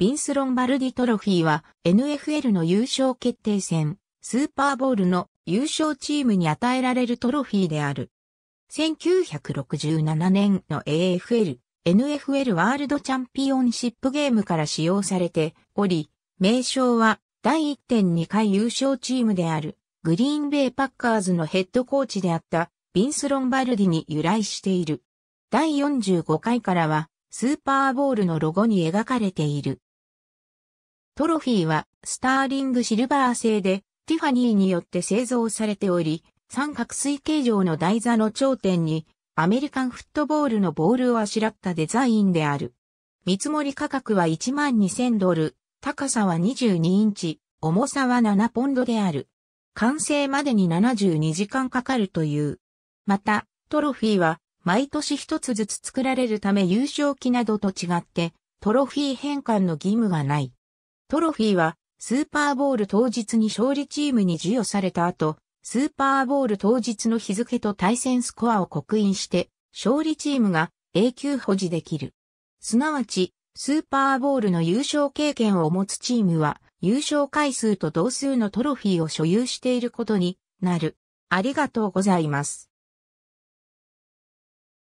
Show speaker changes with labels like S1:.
S1: ビンス・ロンバルディトロフィーは NFL の優勝決定戦、スーパーボールの優勝チームに与えられるトロフィーである。1967年の AFL、NFL ワールドチャンピオンシップゲームから使用されており、名称は第1.2回優勝チームであるグリーンベイパッカーズのヘッドコーチであったビンス・ロンバルディに由来している。第45回からはスーパーボールのロゴに描かれている。トロフィーはスターリングシルバー製でティファニーによって製造されており、三角錐形状の台座の頂点にアメリカンフットボールのボールをあしらったデザインである。見積もり価格は12,000ドル、高さは22インチ、重さは7ポンドである。完成までに72時間かかるという。また、トロフィーは毎年一つずつ作られるため優勝期などと違って、トロフィー変換の義務がない。トロフィーは、スーパーボール当日に勝利チームに授与された後、スーパーボール当日の日付と対戦スコアを刻印して、勝利チームが永久保持できる。すなわち、スーパーボールの優勝経験を持つチームは、優勝回数と同数のトロフィーを所有していることになる。ありがとうございます。